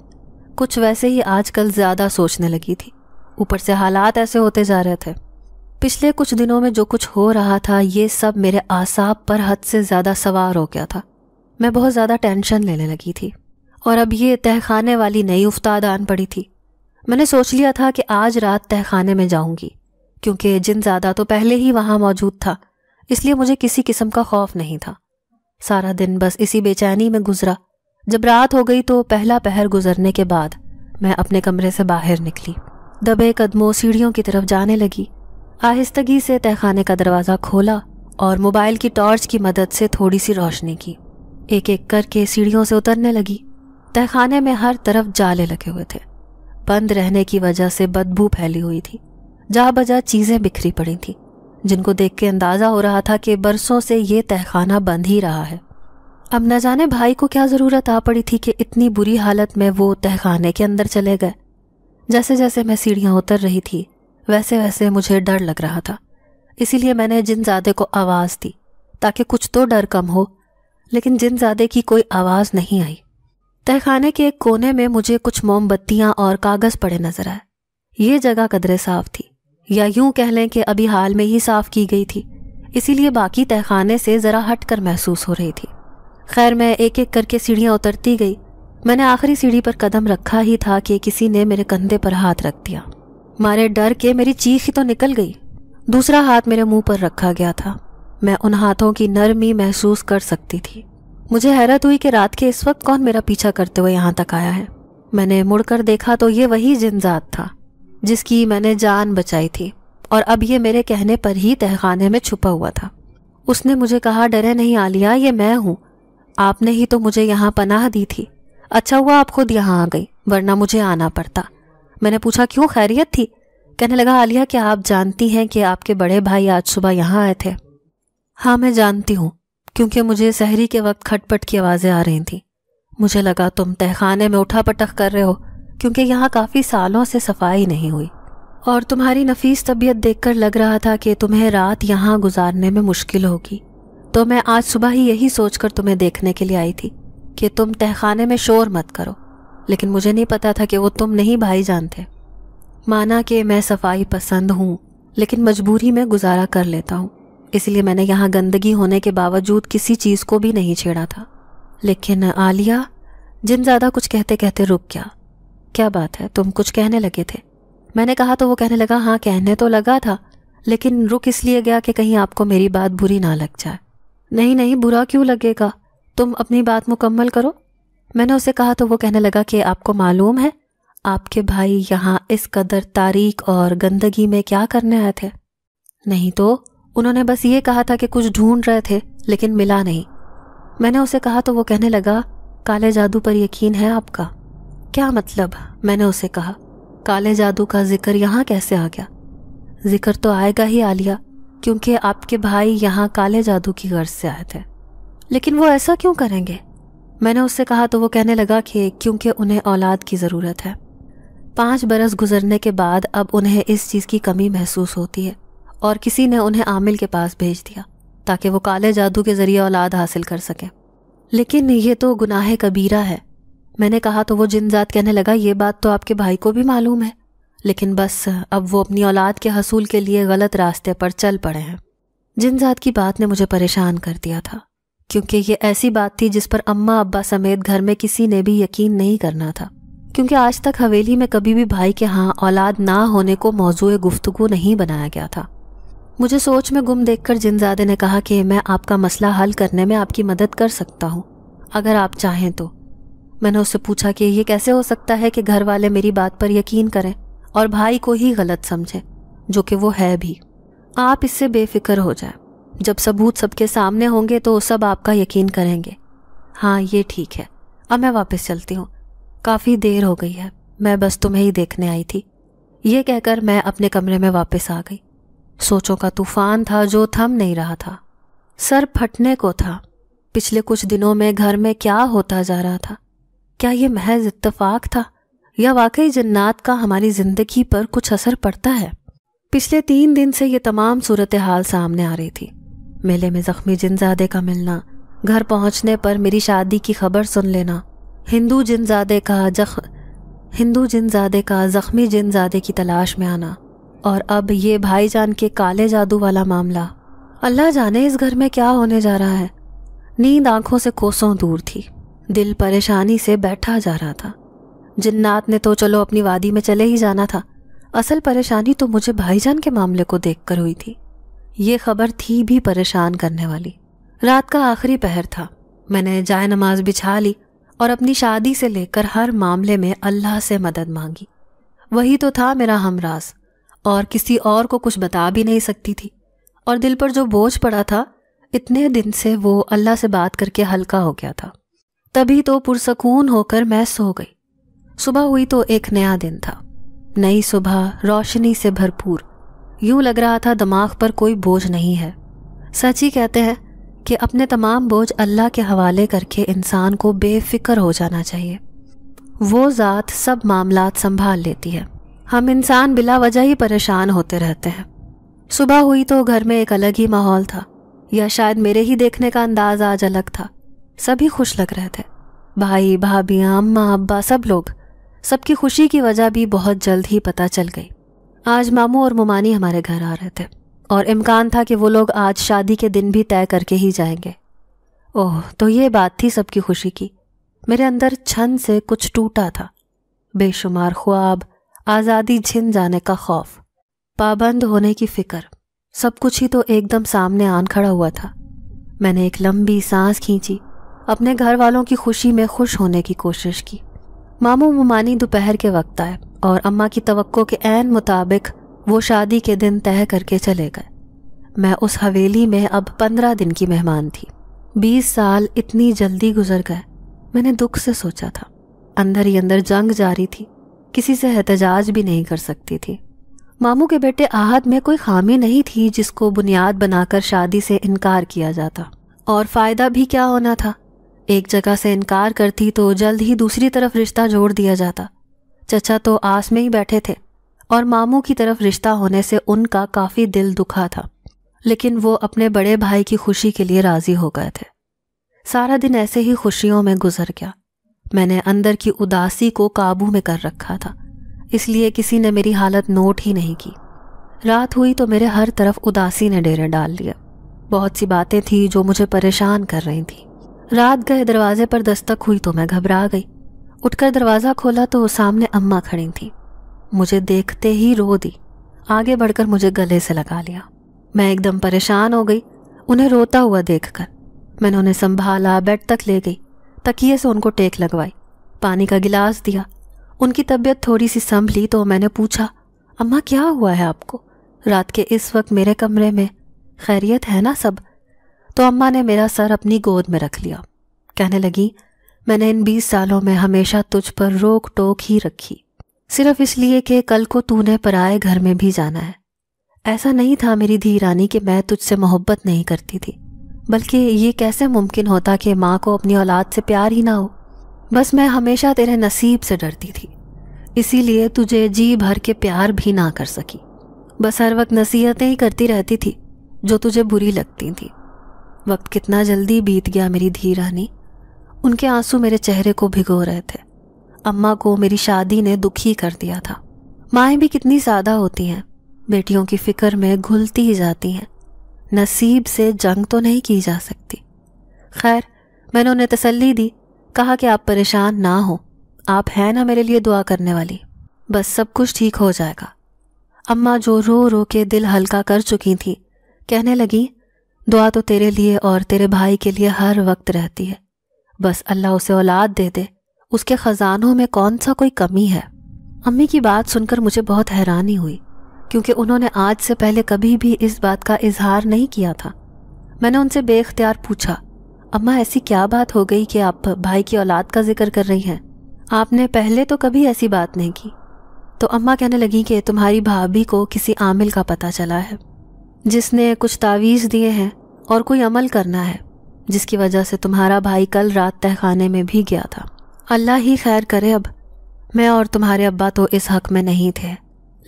Speaker 1: कुछ वैसे ही आजकल ज़्यादा सोचने लगी थी ऊपर से हालात ऐसे होते जा रहे थे पिछले कुछ दिनों में जो कुछ हो रहा था ये सब मेरे आसाब पर हद से ज़्यादा सवार हो गया था मैं बहुत ज़्यादा टेंशन लेने लगी थी और अब ये तहखाने वाली नई उफ्ताद आन पड़ी थी मैंने सोच लिया था कि आज रात तहखाने में जाऊंगी क्योंकि जिन ज़्यादा तो पहले ही वहाँ मौजूद था इसलिए मुझे किसी किस्म का खौफ नहीं था सारा दिन बस इसी बेचैनी में गुजरा जब रात हो गई तो पहला पहर गुजरने के बाद मैं अपने कमरे से बाहर निकली दबे कदमों सीढ़ियों की तरफ जाने लगी आहिस्तगी से तहखाने का दरवाज़ा खोला और मोबाइल की टॉर्च की मदद से थोड़ी सी रोशनी की एक एक करके सीढ़ियों से उतरने लगी तहखाने में हर तरफ जाले लगे हुए थे बंद रहने की वजह से बदबू फैली हुई थी जा बजा चीज़ें बिखरी पड़ी थीं जिनको देख के अंदाज़ा हो रहा था कि बरसों से ये तहखाना बंद ही रहा है अब न जाने भाई को क्या ज़रूरत आ पड़ी थी कि इतनी बुरी हालत में वो तहखाने के अंदर चले गए जैसे जैसे मैं सीढ़ियां उतर रही थी वैसे वैसे मुझे डर लग रहा था इसीलिए मैंने जिन जिनजादे को आवाज़ दी ताकि कुछ तो डर कम हो लेकिन जिन ज्यादा की कोई आवाज़ नहीं आई तहखाने के एक कोने में मुझे कुछ मोमबत्तियां और कागज़ पड़े नजर आए ये जगह कदरे साफ थी या यूं कह लें कि अभी हाल में ही साफ की गई थी इसीलिए बाकी तहखाने से ज़रा हट कर महसूस हो रही थी खैर मैं एक एक करके सीढ़ियां उतरती गई मैंने आखिरी सीढ़ी पर कदम रखा ही था कि किसी ने मेरे कंधे पर हाथ रख दिया मारे डर के मेरी चीख ही तो निकल गई दूसरा हाथ मेरे मुंह पर रखा गया था मैं उन हाथों की नरमी महसूस कर सकती थी मुझे हैरत हुई कि रात के इस वक्त कौन मेरा पीछा करते हुए यहाँ तक आया है मैंने मुड़कर देखा तो ये वही जिनजात था जिसकी मैंने जान बचाई थी और अब ये मेरे कहने पर ही तहखाने में छुपा हुआ था उसने मुझे कहा डरे नहीं आलिया ये मैं हूँ आपने ही तो मुझे यहाँ पनाह दी थी अच्छा हुआ आप खुद यहाँ आ गई वरना मुझे आना पड़ता मैंने पूछा क्यों खैरियत थी कहने लगा आलिया क्या आप जानती हैं कि आपके बड़े भाई आज सुबह यहाँ आए थे हाँ मैं जानती हूँ क्योंकि मुझे सहरी के वक्त खटपट की आवाज़ें आ रही थीं मुझे लगा तुम तहखाने में उठा पटख कर रहे हो क्योंकि यहाँ काफ़ी सालों से सफाई नहीं हुई और तुम्हारी नफीस तबीयत देखकर लग रहा था कि तुम्हें रात यहाँ गुजारने में मुश्किल होगी तो मैं आज सुबह ही यही सोचकर तुम्हें देखने के लिए आई थी कि तुम तहखाने में शोर मत करो लेकिन मुझे नहीं पता था कि वो तुम नहीं भाई जानते माना कि मैं सफाई पसंद हूँ लेकिन मजबूरी में गुजारा कर लेता हूँ इसलिए मैंने यहाँ गंदगी होने के बावजूद किसी चीज़ को भी नहीं छेड़ा था लेकिन आलिया जिम ज़्यादा कुछ कहते कहते रुक गया क्या बात है तुम कुछ कहने लगे थे मैंने कहा तो वो कहने लगा हाँ कहने तो लगा था लेकिन रुक इसलिए गया कि कहीं आपको मेरी बात बुरी ना लग जाए नहीं नहीं बुरा क्यों लगेगा तुम अपनी बात मुकम्मल करो मैंने उसे कहा तो वो कहने लगा कि आपको मालूम है आपके भाई यहाँ इस कदर तारीख और गंदगी में क्या करने आए थे नहीं तो उन्होंने बस ये कहा था कि कुछ ढूंढ रहे थे लेकिन मिला नहीं मैंने उसे कहा तो वो कहने लगा काले जादू पर यकीन है आपका क्या मतलब मैंने उसे कहा काले जादू का जिक्र यहाँ कैसे आ गया जिक्र तो आएगा ही आलिया क्योंकि आपके भाई यहाँ काले जादू की गर्ज से आए थे लेकिन वो ऐसा क्यों करेंगे मैंने उससे कहा तो वो कहने लगा कि क्योंकि उन्हें औलाद की ज़रूरत है पाँच बरस गुजरने के बाद अब उन्हें इस चीज़ की कमी महसूस होती है और किसी ने उन्हें आमिल के पास भेज दिया ताकि वो काले जादू के ज़रिए औलाद हासिल कर सकें लेकिन ये तो गुनाह कबीरा है मैंने कहा तो वो जिन जात कहने लगा ये बात तो आपके भाई को भी मालूम है लेकिन बस अब वो अपनी औलाद के हसूल के लिए गलत रास्ते पर चल पड़े हैं जिन जात की बात ने मुझे परेशान कर दिया था क्योंकि ये ऐसी बात थी जिस पर अम्मा अब्बा समेत घर में किसी ने भी यकीन नहीं करना था क्योंकि आज तक हवेली में कभी भी भाई के हाँ औलाद ना होने को मौजू गुफ्तगु नहीं बनाया गया था मुझे सोच में गुम देखकर जिनजादे ने कहा कि मैं आपका मसला हल करने में आपकी मदद कर सकता हूँ अगर आप चाहें तो मैंने उससे पूछा कि यह कैसे हो सकता है कि घर वाले मेरी बात पर यकीन करें और भाई को ही गलत समझें जो कि वो है भी आप इससे बेफिक्र हो जाए जब सबूत सबके सामने होंगे तो सब आपका यकीन करेंगे हाँ ये ठीक है अब मैं वापस चलती हूँ काफ़ी देर हो गई है मैं बस तुम्हें ही देखने आई थी ये कहकर मैं अपने कमरे में वापस आ गई सोचों का तूफान था जो थम नहीं रहा था सर फटने को था पिछले कुछ दिनों में घर में क्या होता जा रहा था क्या ये महज इतफाक था या वाकई जन्नात का हमारी ज़िंदगी पर कुछ असर पड़ता है पिछले तीन दिन से ये तमाम सूरत हाल सामने आ रही थी मेले में ज़ख्मी जिनजादे का मिलना घर पहुंचने पर मेरी शादी की खबर सुन लेना हिंदू जिनजादे का जख हिंदू जिनजादे का ज़ख्मी जिनजादे की तलाश में आना और अब ये भाईजान के काले जादू वाला मामला अल्लाह जाने इस घर में क्या होने जा रहा है नींद आंखों से कोसों दूर थी दिल परेशानी से बैठा जा रहा था जिन्नात ने तो चलो अपनी वादी में चले ही जाना था असल परेशानी तो मुझे भाईजान के मामले को देखकर हुई थी ये खबर थी भी परेशान करने वाली रात का आखिरी पहर था मैंने जाय नमाज बिछा ली और अपनी शादी से लेकर हर मामले में अल्लाह से मदद मांगी वही तो था मेरा हमराज और किसी और को कुछ बता भी नहीं सकती थी और दिल पर जो बोझ पड़ा था इतने दिन से वो अल्लाह से बात करके हल्का हो गया था तभी तो पुरसकून होकर मैं सो गई सुबह हुई तो एक नया दिन था नई सुबह रोशनी से भरपूर यूं लग रहा था दिमाग पर कोई बोझ नहीं है सच ही कहते हैं कि अपने तमाम बोझ अल्लाह के हवाले करके इंसान को बेफिक्र हो जाना चाहिए वो ज़ात सब मामला संभाल लेती है हम इंसान बिला वजह ही परेशान होते रहते हैं सुबह हुई तो घर में एक अलग ही माहौल था या शायद मेरे ही देखने का अंदाज आज अलग था सभी खुश लग रहे थे भाई भाभी अम्मा अब्बा सब लोग सबकी खुशी की वजह भी बहुत जल्द ही पता चल गई आज मामू और मुमानी हमारे घर आ रहे थे और इम्कान था कि वो लोग आज शादी के दिन भी तय करके ही जाएंगे ओह तो ये बात थी सबकी खुशी की मेरे अंदर छन से कुछ टूटा था बेशुमार ख्वाब आज़ादी छिन जाने का खौफ पाबंद होने की फिक्र सब कुछ ही तो एकदम सामने आन खड़ा हुआ था मैंने एक लंबी सांस खींची अपने घर वालों की खुशी में खुश होने की कोशिश की मामू ममानी दोपहर के वक्त आए और अम्मा की तवक्को के ऐन मुताबिक वो शादी के दिन तय करके चले गए मैं उस हवेली में अब पंद्रह दिन की मेहमान थी बीस साल इतनी जल्दी गुजर गए मैंने दुख से सोचा था अंदर ही अंदर जंग जारी थी किसी से एहतजाज भी नहीं कर सकती थी मामू के बेटे आहद में कोई खामी नहीं थी जिसको बुनियाद बनाकर शादी से इनकार किया जाता और फ़ायदा भी क्या होना था एक जगह से इनकार करती तो जल्द ही दूसरी तरफ रिश्ता जोड़ दिया जाता चचा तो आस में ही बैठे थे और मामू की तरफ रिश्ता होने से उनका काफ़ी दिल दुखा था लेकिन वो अपने बड़े भाई की खुशी के लिए राज़ी हो गए थे सारा दिन ऐसे ही खुशियों में गुजर गया मैंने अंदर की उदासी को काबू में कर रखा था इसलिए किसी ने मेरी हालत नोट ही नहीं की रात हुई तो मेरे हर तरफ उदासी ने डेरे डाल लिया बहुत सी बातें थी जो मुझे परेशान कर रही थी रात गए दरवाजे पर दस्तक हुई तो मैं घबरा गई उठकर दरवाज़ा खोला तो सामने अम्मा खड़ी थी मुझे देखते ही रो दी आगे बढ़कर मुझे गले से लगा लिया मैं एकदम परेशान हो गई उन्हें रोता हुआ देखकर मैंने उन्हें संभाला बेड तक ले गई तकिए से उनको टेक लगवाई पानी का गिलास दिया उनकी तबीयत थोड़ी सी संभली तो मैंने पूछा अम्मा क्या हुआ है आपको रात के इस वक्त मेरे कमरे में खैरियत है ना सब तो अम्मा ने मेरा सर अपनी गोद में रख लिया कहने लगी मैंने इन बीस सालों में हमेशा तुझ पर रोक टोक ही रखी सिर्फ इसलिए कि कल को तूने पराए घर में भी जाना है ऐसा नहीं था मेरी धीरानी कि मैं तुझसे मोहब्बत नहीं करती थी बल्कि ये कैसे मुमकिन होता कि माँ को अपनी औलाद से प्यार ही ना हो बस मैं हमेशा तेरे नसीब से डरती थी इसीलिए तुझे जी भर के प्यार भी ना कर सकी बस हर वक्त नसीहतें ही करती रहती थी जो तुझे बुरी लगती थी वक्त कितना जल्दी बीत गया मेरी धी रानी उनके आंसू मेरे चेहरे को भिगो रहे थे अम्मा को मेरी शादी ने दुखी कर दिया था माएँ भी कितनी ज़्यादा होती हैं बेटियों की फिक्र में घुलती ही जाती हैं नसीब से जंग तो नहीं की जा सकती खैर मैंने उन्हें तसल्ली दी कहा कि आप परेशान ना हो आप हैं ना मेरे लिए दुआ करने वाली बस सब कुछ ठीक हो जाएगा अम्मा जो रो रो के दिल हल्का कर चुकी थी कहने लगी दुआ तो तेरे लिए और तेरे भाई के लिए हर वक्त रहती है बस अल्लाह उसे औलाद दे दे उसके ख़जानों में कौन सा कोई कमी है अम्मी की बात सुनकर मुझे बहुत हैरानी हुई क्योंकि उन्होंने आज से पहले कभी भी इस बात का इजहार नहीं किया था मैंने उनसे बेख्तियार पूछा अम्मा ऐसी क्या बात हो गई कि आप भाई की औलाद का जिक्र कर रही हैं आपने पहले तो कभी ऐसी बात नहीं की तो अम्मा कहने लगी कि तुम्हारी भाभी को किसी आमिल का पता चला है जिसने कुछ तावीज़ दिए हैं और कोई अमल करना है जिसकी वजह से तुम्हारा भाई कल रात तहखाने में भी गया था अल्लाह ही खैर करे अब मैं और तुम्हारे अब्बा तो इस हक में नहीं थे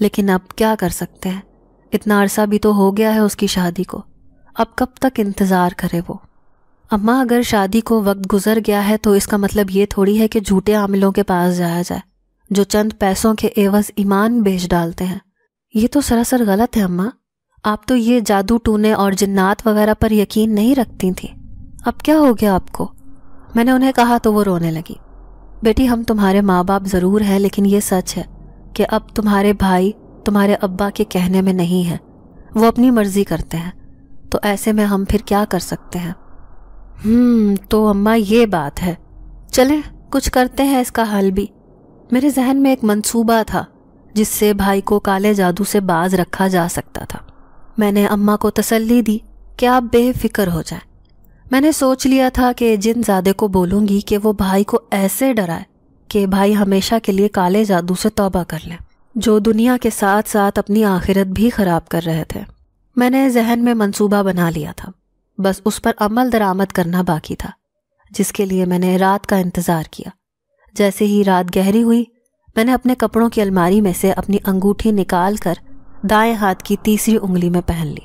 Speaker 1: लेकिन अब क्या कर सकते हैं इतना अरसा भी तो हो गया है उसकी शादी को अब कब तक इंतज़ार करे वो अम्मा अगर शादी को वक्त गुजर गया है तो इसका मतलब ये थोड़ी है कि झूठे आमिलों के पास जाया जाए जो चंद पैसों के एवज ईमान बेच डालते हैं ये तो सरासर गलत है अम्मा आप तो ये जादू टूने और जिन्नात वगैरह पर यकीन नहीं रखती थी अब क्या हो गया आपको मैंने उन्हें कहा तो वो रोने लगी बेटी हम तुम्हारे माँ बाप ज़रूर हैं लेकिन ये सच है कि अब तुम्हारे भाई तुम्हारे अब्बा के कहने में नहीं है वो अपनी मर्जी करते हैं तो ऐसे में हम फिर क्या कर सकते हैं हम्म तो अम्मा ये बात है चले कुछ करते हैं इसका हल भी मेरे जहन में एक मंसूबा था जिससे भाई को काले जादू से बाज रखा जा सकता था मैंने अम्मा को तसल्ली दी कि आप बेफिक्र हो जाए मैंने सोच लिया था कि जिन जादे को बोलूँगी कि वो भाई को ऐसे डराए कि भाई हमेशा के लिए काले जादू से तौबा कर लें जो दुनिया के साथ साथ अपनी आखिरत भी ख़राब कर रहे थे मैंने जहन में मंसूबा बना लिया था बस उस पर अमल दरामद करना बाकी था जिसके लिए मैंने रात का इंतज़ार किया जैसे ही रात गहरी हुई मैंने अपने कपड़ों की अलमारी में से अपनी अंगूठी निकाल कर दाएं हाथ की तीसरी उंगली में पहन ली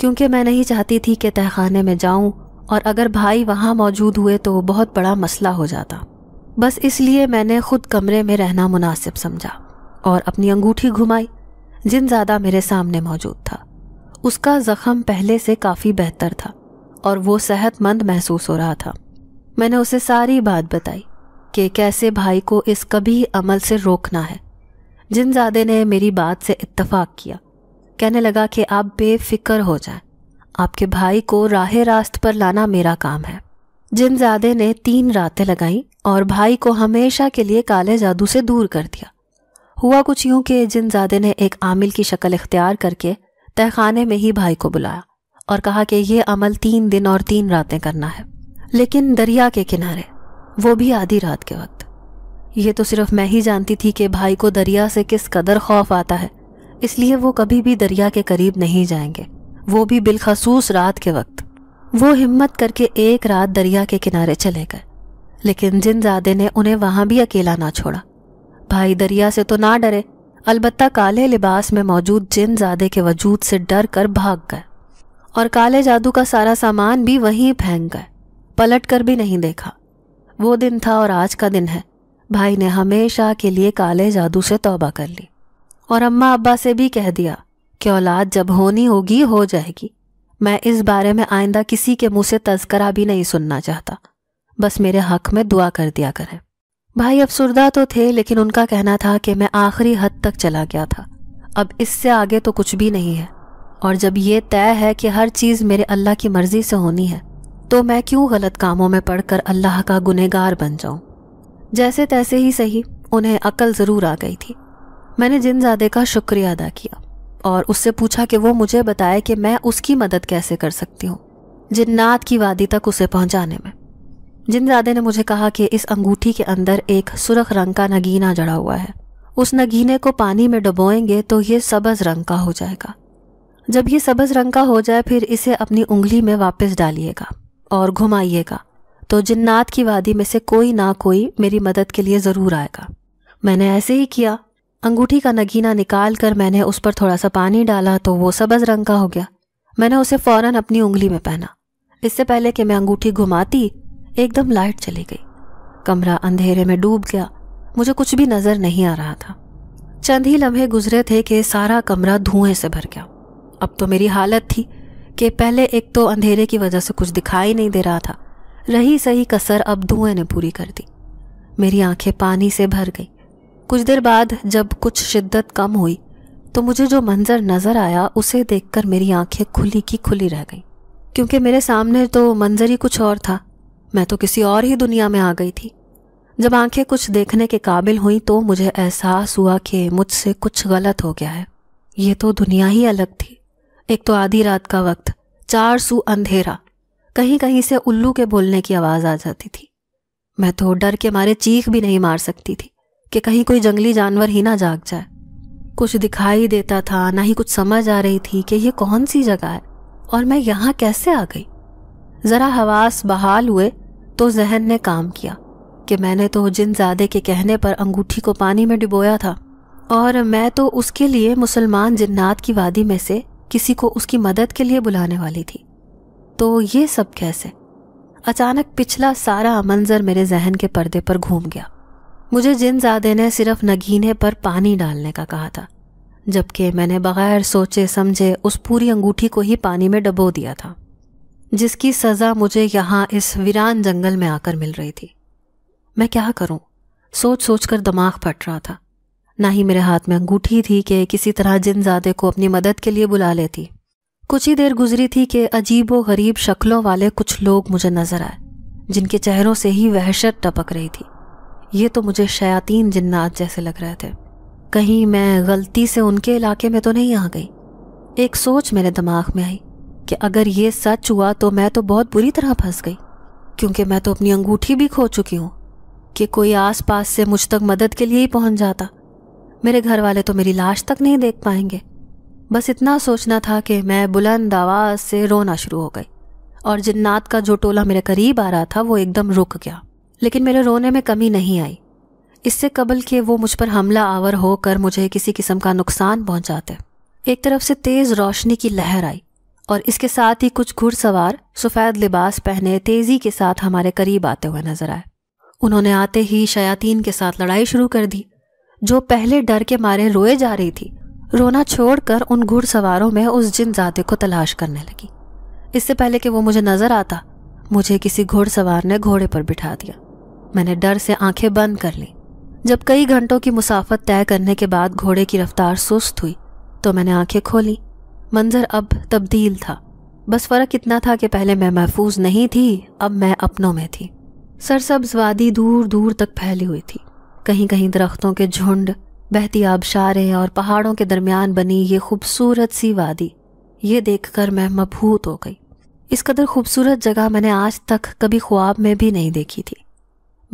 Speaker 1: क्योंकि मैं नहीं चाहती थी कि तहखाने में जाऊं और अगर भाई वहां मौजूद हुए तो बहुत बड़ा मसला हो जाता बस इसलिए मैंने खुद कमरे में रहना मुनासिब समझा और अपनी अंगूठी घुमाई जिन ज़्यादा मेरे सामने मौजूद था उसका ज़ख़म पहले से काफ़ी बेहतर था और वो सेहतमंद महसूस हो रहा था मैंने उसे सारी बात बताई कि कैसे भाई को इस कभी अमल से रोकना है जिनजादे ने मेरी बात से इतफाक किया कहने लगा कि आप बेफिक्र हो जाए आपके भाई को राह रास्त पर लाना मेरा काम है जिनजादे ने तीन रातें लगाईं और भाई को हमेशा के लिए काले जादू से दूर कर दिया हुआ कुछ यूं कि जिनजादे ने एक आमिल की शक्ल इख्तियार करके तहखाने में ही भाई को बुलाया और कहा कि यह अमल तीन दिन और तीन रातें करना है लेकिन दरिया के किनारे वो भी आधी रात के वक्त ये तो सिर्फ मैं ही जानती थी कि भाई को दरिया से किस कदर खौफ आता है इसलिए वो कभी भी दरिया के करीब नहीं जाएंगे वो भी बिलखसूस रात के वक्त वो हिम्मत करके एक रात दरिया के किनारे चले गए लेकिन जिन जादे ने उन्हें वहां भी अकेला ना छोड़ा भाई दरिया से तो ना डरे अलबत्ता काले लिबास में मौजूद जिन जादे के वजूद से डर कर भाग गए और काले जादू का सारा सामान भी वहीं फेंक गए पलट कर भी नहीं देखा वो दिन था और आज का दिन है भाई ने हमेशा के लिए काले जादू से तौबा कर ली और अम्मा अब्बा से भी कह दिया कि औलाद जब होनी होगी हो जाएगी मैं इस बारे में आइंदा किसी के मुंह से तस्करा भी नहीं सुनना चाहता बस मेरे हक में दुआ कर दिया करें भाई अफसरदा तो थे लेकिन उनका कहना था कि मैं आखिरी हद तक चला गया था अब इससे आगे तो कुछ भी नहीं है और जब ये तय है कि हर चीज़ मेरे अल्लाह की मर्ज़ी से होनी है तो मैं क्यों गलत कामों में पढ़कर अल्लाह का गुनहगार बन जाऊं? जैसे तैसे ही सही उन्हें अकल ज़रूर आ गई थी मैंने जिनजादे का शुक्रिया अदा किया और उससे पूछा कि वो मुझे बताए कि मैं उसकी मदद कैसे कर सकती हूँ जिन्नात की वादी तक उसे पहुँचाने में जिनजादे ने मुझे कहा कि इस अंगूठी के अंदर एक सुरख रंग का नगीना जड़ा हुआ है उस नगीने को पानी में डुबोएंगे तो ये सबज रंग का हो जाएगा जब ये सबज रंग का हो जाए फिर इसे अपनी उंगली में वापस डालिएगा और घुमाइएगा तो जिन्नात की वादी में से कोई ना कोई मेरी मदद के लिए ज़रूर आएगा मैंने ऐसे ही किया अंगूठी का नगीना निकाल कर मैंने उस पर थोड़ा सा पानी डाला तो वो सबज रंग का हो गया मैंने उसे फौरन अपनी उंगली में पहना इससे पहले कि मैं अंगूठी घुमाती एकदम लाइट चली गई कमरा अंधेरे में डूब गया मुझे कुछ भी नज़र नहीं आ रहा था चंद ही लम्हे गुजरे थे कि सारा कमरा धुएं से भर गया अब तो मेरी हालत थी कि पहले एक तो अंधेरे की वजह से कुछ दिखाई नहीं दे रहा था रही सही कसर अब धुएं ने पूरी कर दी मेरी आंखें पानी से भर गई कुछ देर बाद जब कुछ शिद्दत कम हुई तो मुझे जो मंज़र नज़र आया उसे देखकर मेरी आंखें खुली की खुली रह गईं क्योंकि मेरे सामने तो मंज़र ही कुछ और था मैं तो किसी और ही दुनिया में आ गई थी जब आंखें कुछ देखने के काबिल हुई तो मुझे एहसास हुआ कि मुझसे कुछ गलत हो गया है ये तो दुनिया ही अलग थी एक तो आधी रात का वक्त चार सू अंधेरा कहीं कहीं से उल्लू के बोलने की आवाज़ आ जाती थी मैं तो डर के मारे चीख भी नहीं मार सकती थी कि कहीं कोई जंगली जानवर ही ना जाग जाए कुछ दिखाई देता था ना ही कुछ समझ आ रही थी कि यह कौन सी जगह है और मैं यहां कैसे आ गई ज़रा हवास बहाल हुए तो जहन ने काम किया कि मैंने तो जिन जादे के कहने पर अंगूठी को पानी में डुबोया था और मैं तो उसके लिए मुसलमान जिन्नात की वादी में से किसी को उसकी मदद के लिए बुलाने वाली थी तो ये सब कैसे अचानक पिछला सारा मंजर मेरे जहन के पर्दे पर घूम गया मुझे जिन जादे ने सिर्फ नगीने पर पानी डालने का कहा था जबकि मैंने बगैर सोचे समझे उस पूरी अंगूठी को ही पानी में डबो दिया था जिसकी सज़ा मुझे यहाँ इस वीरान जंगल में आकर मिल रही थी मैं क्या करूँ सोच सोच कर दिमाग फट रहा था ना ही मेरे हाथ में अंगूठी थी कि किसी तरह जिन जादे को अपनी मदद के लिए बुला लेती कुछ ही देर गुजरी थी कि अजीब व गरीब शक्लों वाले कुछ लोग मुझे नजर आए जिनके चेहरों से ही वहशत टपक रही थी ये तो मुझे शयातीन जिन्नात जैसे लग रहे थे कहीं मैं गलती से उनके इलाके में तो नहीं आ गई एक सोच मेरे दिमाग में आई कि अगर ये सच हुआ तो मैं तो बहुत बुरी तरह फंस गई क्योंकि मैं तो अपनी अंगूठी भी खो चुकी हूँ कि कोई आस पास से मुझ तक मदद के लिए ही पहुँच जाता मेरे घर वाले तो मेरी लाश तक नहीं देख पाएंगे बस इतना सोचना था कि मैं बुलंद आवाज़ से रोना शुरू हो गई और जिन्नात का जो टोला मेरे करीब आ रहा था वो एकदम रुक गया लेकिन मेरे रोने में कमी नहीं आई इससे कबल के वो मुझ पर हमला आवर होकर मुझे किसी किस्म का नुकसान पहुंचाते एक तरफ से तेज रोशनी की लहर आई और इसके साथ ही कुछ घुड़सवार सफ़ेद लिबास पहने तेज़ी के साथ हमारे करीब आते हुए नजर आए उन्होंने आते ही शयातीन के साथ लड़ाई शुरू कर दी जो पहले डर के मारे रोए जा रही थी रोना छोड़कर उन घुड़सवारों में उस जिन जाते को तलाश करने लगी इससे पहले कि वो मुझे नजर आता मुझे किसी घुड़सवार ने घोड़े पर बिठा दिया मैंने डर से आंखें बंद कर ली जब कई घंटों की मुसाफत तय करने के बाद घोड़े की रफ्तार सुस्त हुई तो मैंने आंखें खोली मंजर अब तब्दील था बस फ़र्क इतना था कि पहले मैं महफूज नहीं थी अब मैं अपनों में थी सरसब्ज वादी दूर दूर तक फैली हुई थी कहीं कहीं दरख्तों के झुंड बहती आबशारे और पहाड़ों के दरमियान बनी ये खूबसूरत सी वादी ये देखकर मैं मबहूत हो गई इस कदर खूबसूरत जगह मैंने आज तक कभी ख्वाब में भी नहीं देखी थी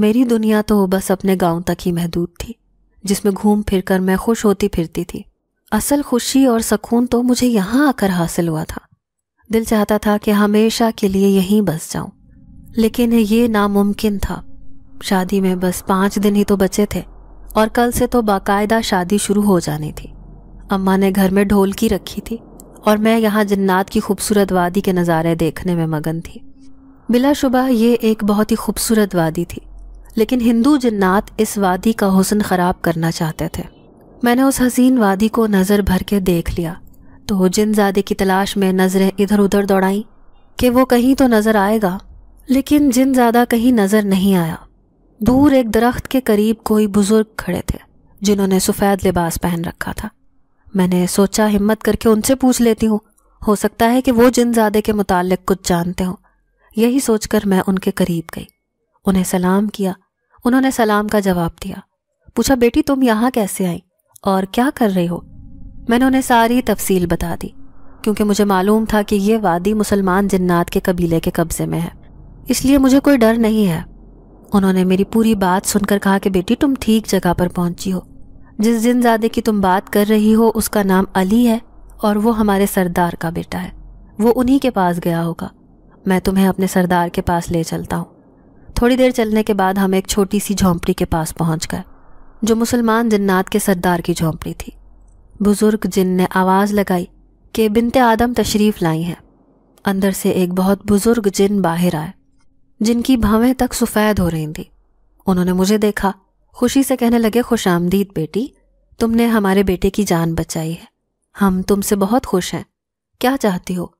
Speaker 1: मेरी दुनिया तो बस अपने गांव तक ही महदूद थी जिसमें घूम फिर कर मैं खुश होती फिरती थी असल खुशी और सकून तो मुझे यहाँ आकर हासिल हुआ था दिल चाहता था कि हमेशा के लिए यहीं बस जाऊं लेकिन ये नामुमकिन था शादी में बस पाँच दिन ही तो बचे थे और कल से तो बाकायदा शादी शुरू हो जानी थी अम्मा ने घर में ढोल की रखी थी और मैं यहाँ जन्नात की खूबसूरत वादी के नज़ारे देखने में मगन थी बिलाशुबा ये एक बहुत ही खूबसूरत वादी थी लेकिन हिंदू जन्नात इस वादी का हुसन ख़राब करना चाहते थे मैंने उस हसीन वादी को नज़र भर के देख लिया तो जिनजादे की तलाश में नज़रें इधर उधर दौड़ाईं कि वो कहीं तो नज़र आएगा लेकिन जिन ज़्यादा कहीं नज़र नहीं आया दूर एक दरख्त के करीब कोई बुज़ुर्ग खड़े थे जिन्होंने सफ़ेद लिबास पहन रखा था मैंने सोचा हिम्मत करके उनसे पूछ लेती हूँ हो सकता है कि वो जिन ज़्यादा के मुतालिक कुछ जानते हों यही सोचकर मैं उनके करीब गई उन्हें सलाम किया उन्होंने सलाम का जवाब दिया पूछा बेटी तुम यहाँ कैसे आई और क्या कर रहे हो मैंने उन्हें सारी तफसील बता दी क्योंकि मुझे मालूम था कि ये वादी मुसलमान जन्नात के कबीले के कब्ज़े में है इसलिए मुझे कोई डर नहीं है उन्होंने मेरी पूरी बात सुनकर कहा कि बेटी तुम ठीक जगह पर पहुंची हो जिस जिन जादे की तुम बात कर रही हो उसका नाम अली है और वो हमारे सरदार का बेटा है वो उन्हीं के पास गया होगा मैं तुम्हें अपने सरदार के पास ले चलता हूँ थोड़ी देर चलने के बाद हम एक छोटी सी झोंपड़ी के पास पहुंच गए जो मुसलमान जन्नात के सरदार की झोंपड़ी थी बुज़ुर्ग जिन ने आवाज़ लगाई कि बिनते आदम तशरीफ़ लाई हैं अंदर से एक बहुत बुज़ुर्ग जिन बाहर आए जिनकी भावें तक सफ़ेद हो रही थी उन्होंने मुझे देखा खुशी से कहने लगे खुश आमदीद बेटी तुमने हमारे बेटे की जान बचाई है हम तुमसे बहुत खुश हैं क्या चाहती हो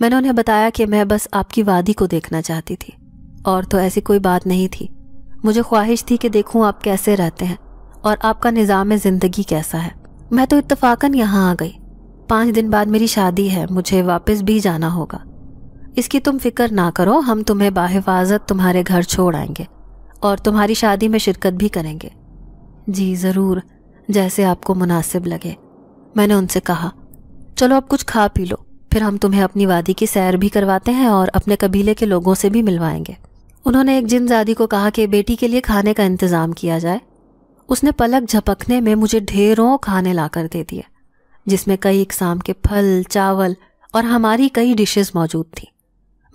Speaker 1: मैंने उन्हें बताया कि मैं बस आपकी वादी को देखना चाहती थी और तो ऐसी कोई बात नहीं थी मुझे ख्वाहिश थी कि देखूं आप कैसे रहते हैं और आपका निज़ाम ज़िंदगी कैसा है मैं तो इतफाकन यहाँ आ गई पाँच दिन बाद मेरी शादी है मुझे वापस भी जाना होगा इसकी तुम फिक्र ना करो हम तुम्हें बाहिफाजत तुम्हारे घर छोड़ आएंगे और तुम्हारी शादी में शिरकत भी करेंगे जी ज़रूर जैसे आपको मुनासिब लगे मैंने उनसे कहा चलो अब कुछ खा पी लो फिर हम तुम्हें अपनी वादी की सैर भी करवाते हैं और अपने कबीले के लोगों से भी मिलवाएंगे उन्होंने एक जिनजादी को कहा कि बेटी के लिए खाने का इंतज़ाम किया जाए उसने पलक झपकने में मुझे ढेरों खाने लाकर दे दिया जिसमें कई इकसाम के फल चावल और हमारी कई डिशेस मौजूद थी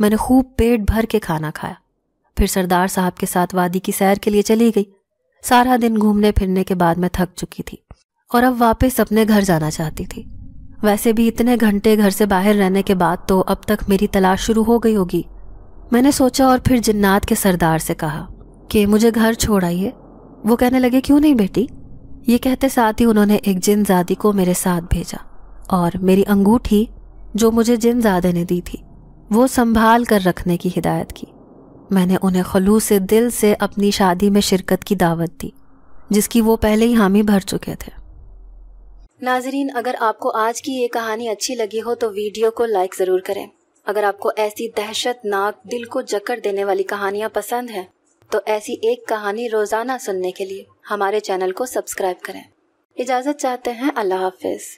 Speaker 1: मैंने खूब पेट भर के खाना खाया फिर सरदार साहब के साथ वादी की सैर के लिए चली गई सारा दिन घूमने फिरने के बाद मैं थक चुकी थी और अब वापस अपने घर जाना चाहती थी वैसे भी इतने घंटे घर से बाहर रहने के बाद तो अब तक मेरी तलाश शुरू हो गई होगी मैंने सोचा और फिर जिन्नात के सरदार से कहा कि मुझे घर छोड़ आइए वो कहने लगे क्यों नहीं बेटी ये कहते साथ ही उन्होंने एक जिन जादी को मेरे साथ भेजा और मेरी अंगूठी जो मुझे जिन जादे ने दी थी वो संभाल कर रखने की हिदायत की मैंने उन्हें खलूस दिल से अपनी शादी में शिरकत की दावत दी जिसकी वो पहले ही हामी भर चुके थे नाजरीन अगर आपको आज की ये कहानी अच्छी लगी हो तो वीडियो को लाइक ज़रूर करें अगर आपको ऐसी दहशतनाक दिल को जकड़ देने वाली कहानियाँ पसंद है तो ऐसी एक कहानी रोज़ाना सुनने के लिए हमारे चैनल को सब्सक्राइब करें इजाज़त चाहते हैं अल्लाह हाफिज़